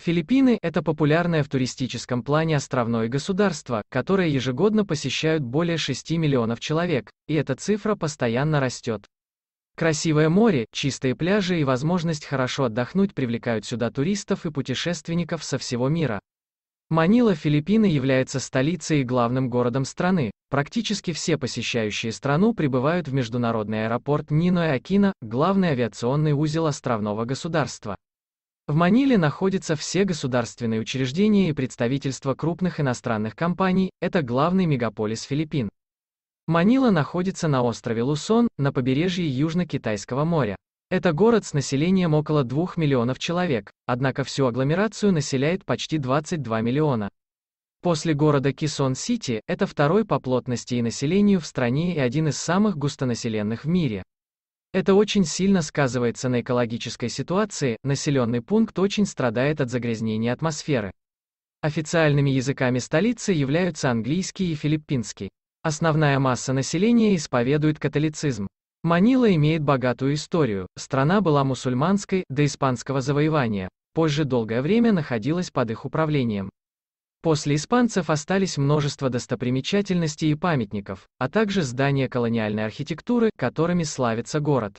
Филиппины – это популярное в туристическом плане островное государство, которое ежегодно посещают более 6 миллионов человек, и эта цифра постоянно растет. Красивое море, чистые пляжи и возможность хорошо отдохнуть привлекают сюда туристов и путешественников со всего мира. Манила, Филиппины является столицей и главным городом страны. Практически все посещающие страну прибывают в международный аэропорт Нино и Акино, главный авиационный узел островного государства. В Маниле находятся все государственные учреждения и представительства крупных иностранных компаний, это главный мегаполис Филиппин. Манила находится на острове Лусон, на побережье Южно-Китайского моря. Это город с населением около 2 миллионов человек, однако всю агломерацию населяет почти 22 миллиона. После города Кисон-Сити, это второй по плотности и населению в стране и один из самых густонаселенных в мире. Это очень сильно сказывается на экологической ситуации, населенный пункт очень страдает от загрязнения атмосферы. Официальными языками столицы являются английский и филиппинский. Основная масса населения исповедует католицизм. Манила имеет богатую историю, страна была мусульманской до испанского завоевания, позже долгое время находилась под их управлением. После испанцев остались множество достопримечательностей и памятников, а также здания колониальной архитектуры, которыми славится город.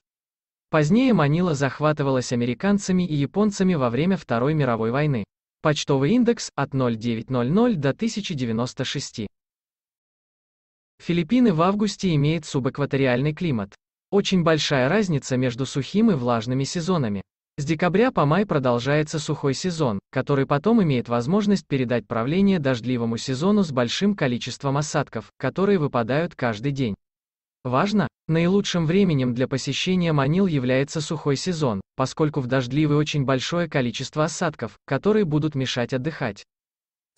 Позднее Манила захватывалась американцами и японцами во время Второй мировой войны. Почтовый индекс от 0900 до 1096. Филиппины в августе имеют субэкваториальный климат. Очень большая разница между сухим и влажными сезонами. С декабря по май продолжается сухой сезон, который потом имеет возможность передать правление дождливому сезону с большим количеством осадков, которые выпадают каждый день. Важно, наилучшим временем для посещения Манил является сухой сезон, поскольку в дождливый очень большое количество осадков, которые будут мешать отдыхать.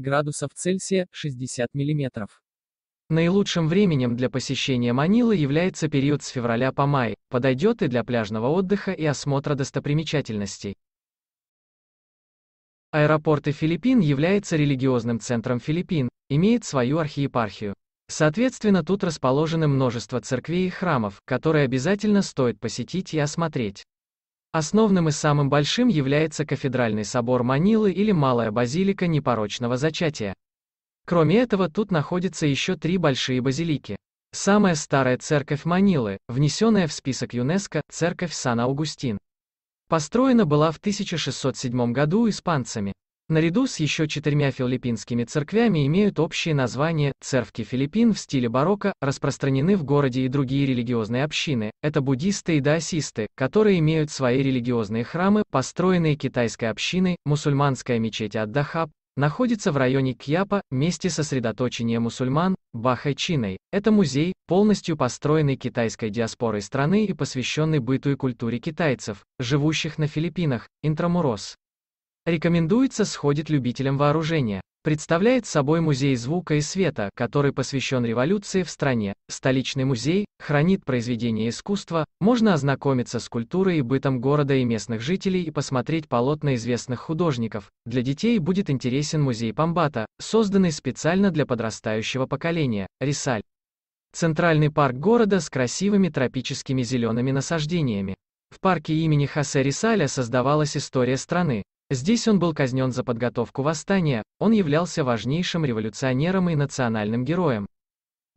градусов Цельсия, 60 мм. Наилучшим временем для посещения Манилы является период с февраля по май, подойдет и для пляжного отдыха и осмотра достопримечательностей. Аэропорты Филиппин является религиозным центром Филиппин, имеет свою архиепархию. Соответственно, тут расположены множество церквей и храмов, которые обязательно стоит посетить и осмотреть. Основным и самым большим является Кафедральный собор Манилы или Малая базилика непорочного зачатия. Кроме этого тут находятся еще три большие базилики. Самая старая церковь Манилы, внесенная в список ЮНЕСКО, церковь Сан-Аугустин. Построена была в 1607 году испанцами наряду с еще четырьмя филиппинскими церквями имеют общее название «Церкви Филиппин» в стиле барокко, распространены в городе и другие религиозные общины, это буддисты и даосисты, которые имеют свои религиозные храмы, построенные китайской общиной, мусульманская мечеть Аддахаб, находится в районе Кьяпа, месте сосредоточения мусульман, Бахайчиной. Это музей, полностью построенный китайской диаспорой страны и посвященный быту и культуре китайцев, живущих на Филиппинах, Интрамурос. Рекомендуется сходит любителям вооружения. Представляет собой музей звука и света, который посвящен революции в стране. Столичный музей хранит произведения искусства, можно ознакомиться с культурой и бытом города и местных жителей и посмотреть полотна известных художников. Для детей будет интересен музей Памбата, созданный специально для подрастающего поколения, Рисаль. Центральный парк города с красивыми тропическими зелеными насаждениями. В парке имени Хосе Рисаля создавалась история страны, Здесь он был казнен за подготовку восстания, он являлся важнейшим революционером и национальным героем.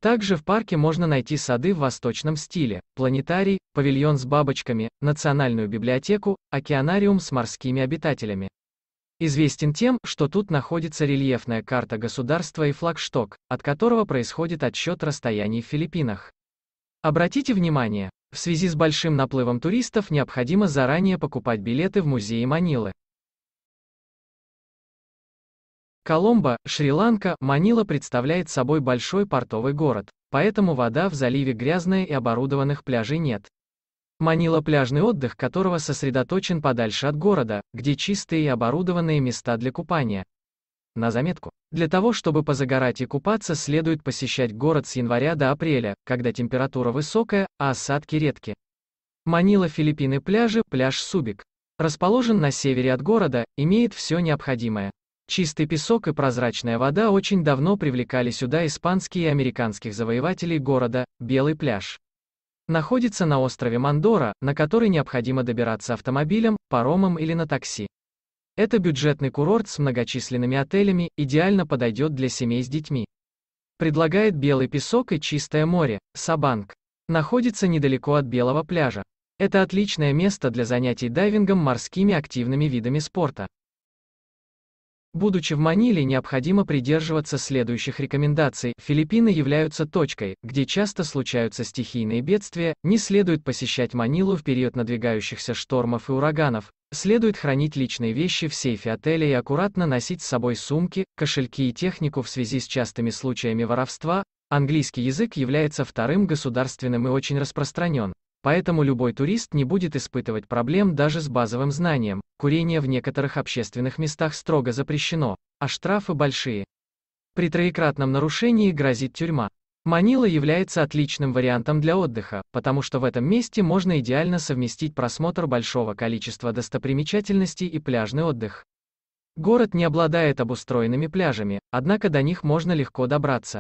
Также в парке можно найти сады в восточном стиле, планетарий, павильон с бабочками, национальную библиотеку, океанариум с морскими обитателями. Известен тем, что тут находится рельефная карта государства и флагшток, от которого происходит отсчет расстояний в Филиппинах. Обратите внимание, в связи с большим наплывом туристов необходимо заранее покупать билеты в музее Манилы. Коломбо, Шри-Ланка, Манила представляет собой большой портовый город, поэтому вода в заливе грязная и оборудованных пляжей нет. Манила – пляжный отдых, которого сосредоточен подальше от города, где чистые и оборудованные места для купания. На заметку. Для того, чтобы позагорать и купаться, следует посещать город с января до апреля, когда температура высокая, а осадки редки. Манила Филиппины пляжи, пляж Субик. Расположен на севере от города, имеет все необходимое. Чистый песок и прозрачная вода очень давно привлекали сюда испанские и американских завоевателей города, Белый пляж. Находится на острове Мандора, на который необходимо добираться автомобилем, паромом или на такси. Это бюджетный курорт с многочисленными отелями, идеально подойдет для семей с детьми. Предлагает белый песок и чистое море, Сабанг. Находится недалеко от белого пляжа. Это отличное место для занятий дайвингом морскими активными видами спорта. Будучи в Маниле, необходимо придерживаться следующих рекомендаций. Филиппины являются точкой, где часто случаются стихийные бедствия, не следует посещать Манилу в период надвигающихся штормов и ураганов, следует хранить личные вещи в сейфе отеля и аккуратно носить с собой сумки, кошельки и технику в связи с частыми случаями воровства. Английский язык является вторым государственным и очень распространен, поэтому любой турист не будет испытывать проблем даже с базовым знанием. Курение в некоторых общественных местах строго запрещено, а штрафы большие. При троекратном нарушении грозит тюрьма. Манила является отличным вариантом для отдыха, потому что в этом месте можно идеально совместить просмотр большого количества достопримечательностей и пляжный отдых. Город не обладает обустроенными пляжами, однако до них можно легко добраться.